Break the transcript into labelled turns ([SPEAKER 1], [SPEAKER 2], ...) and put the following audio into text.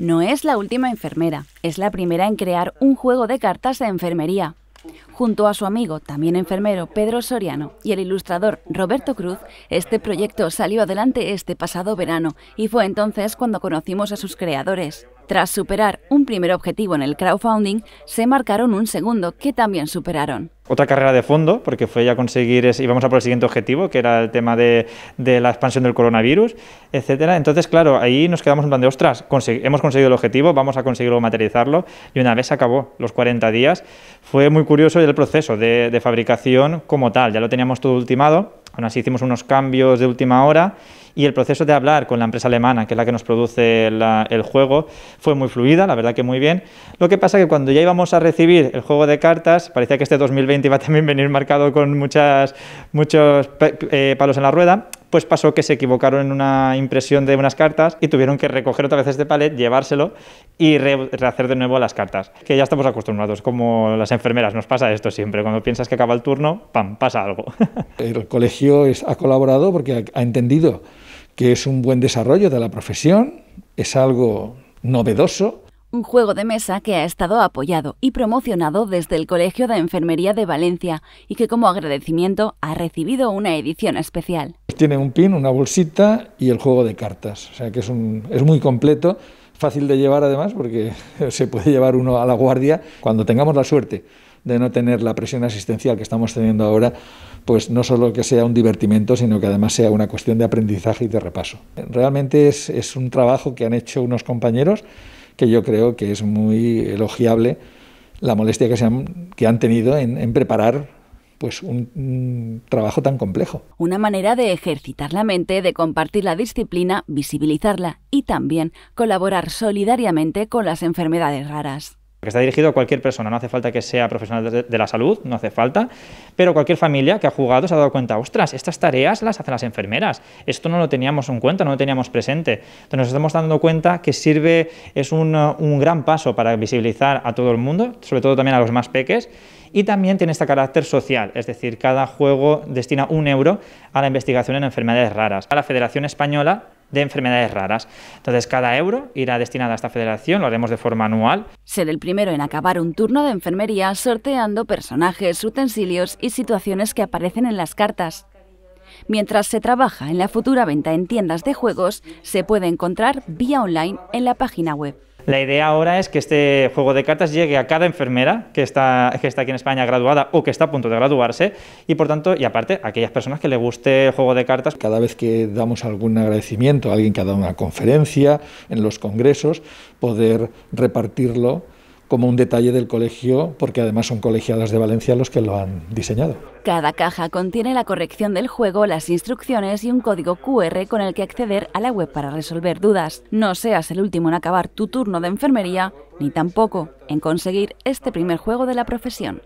[SPEAKER 1] No es la última enfermera, es la primera en crear un juego de cartas de enfermería. Junto a su amigo, también enfermero, Pedro Soriano, y el ilustrador Roberto Cruz, este proyecto salió adelante este pasado verano y fue entonces cuando conocimos a sus creadores. Tras superar un primer objetivo en el crowdfunding, se marcaron un segundo que también superaron
[SPEAKER 2] otra carrera de fondo, porque fue ya conseguir, ese, íbamos a por el siguiente objetivo, que era el tema de, la expansión del coronavirus, etcétera. Entonces, claro, ahí nos quedamos en plan de, ostras, hemos conseguido el objetivo, vamos a conseguirlo materializarlo, y una vez acabó los 40 días, fue muy curioso el proceso de fabricación como tal, ya lo teníamos todo ultimado, Aún así hicimos unos cambios de última hora y el proceso de hablar con la empresa alemana, que es la que nos produce el juego, fue muy fluida, la verdad que muy bien. Lo que pasa que cuando ya íbamos a recibir el juego de cartas, parecía que este 2020 iba a también venir marcado con muchas, muchos eh, palos en la rueda, pues pasó que se equivocaron en una impresión de unas cartas y tuvieron que recoger otra vez este palet, llevárselo y rehacer de nuevo las cartas, que ya estamos acostumbrados, como las enfermeras, nos pasa esto siempre, cuando piensas que acaba el turno, ¡pam!, pasa algo.
[SPEAKER 3] el colegio ha colaborado porque ha entendido que es un buen desarrollo de la profesión, es algo novedoso.
[SPEAKER 1] Un juego de mesa que ha estado apoyado y promocionado desde el Colegio de Enfermería de Valencia y que como agradecimiento ha recibido una edición especial.
[SPEAKER 3] Tiene un pin, una bolsita y el juego de cartas. O sea que es, muy completo, fácil de llevar además, porque se puede llevar uno a la guardia cuando tengamos la suerte de no tener la presión asistencial que estamos teniendo ahora, pues no solo que sea un divertimento, sino que además sea una cuestión de aprendizaje y de repaso. Realmente es, un trabajo que han hecho unos compañeros que yo creo que es muy elogiable la molestia que, se han, tenido en preparar
[SPEAKER 1] pues un,
[SPEAKER 3] trabajo tan complejo.
[SPEAKER 1] Una manera de ejercitar la mente, de compartir la disciplina, visibilizarla y también colaborar solidariamente con las enfermedades raras.
[SPEAKER 2] Que está dirigido a cualquier persona, no hace falta que sea profesional de, la salud, no hace falta, pero cualquier familia que ha jugado se ha dado cuenta, ostras, estas tareas las hacen las enfermeras, esto no lo teníamos en cuenta, no lo teníamos presente. Entonces nos estamos dando cuenta que sirve, es un, gran paso para visibilizar a todo el mundo, sobre todo también a los más pequeños y también tiene este carácter social, es decir, cada juego destina un euro a la investigación en enfermedades raras. A la Federación Española de enfermedades raras. Entonces, cada euro irá destinado a esta federación, lo haremos de forma anual.
[SPEAKER 1] Ser el primero en acabar un turno de enfermería sorteando personajes, utensilios y situaciones que aparecen en las cartas. Mientras se trabaja en la futura venta en tiendas de juegos, se puede encontrar vía online en la página web.
[SPEAKER 2] La idea ahora es que este juego de cartas llegue a cada enfermera que está, que está aquí en España graduada o que está a punto de graduarse y por tanto, y aparte, a aquellas personas que le guste el juego de cartas. Cada vez que
[SPEAKER 3] damos algún
[SPEAKER 2] agradecimiento
[SPEAKER 3] a alguien que ha dado una conferencia en los congresos, poder repartirlo como un detalle del colegio, porque además son colegiadas de Valencia los que lo han diseñado.
[SPEAKER 1] Cada caja contiene la corrección del juego, las instrucciones y un código QR con el que acceder a la web para resolver dudas. No seas el último en acabar tu turno de enfermería, ni tampoco en conseguir este primer juego de la profesión.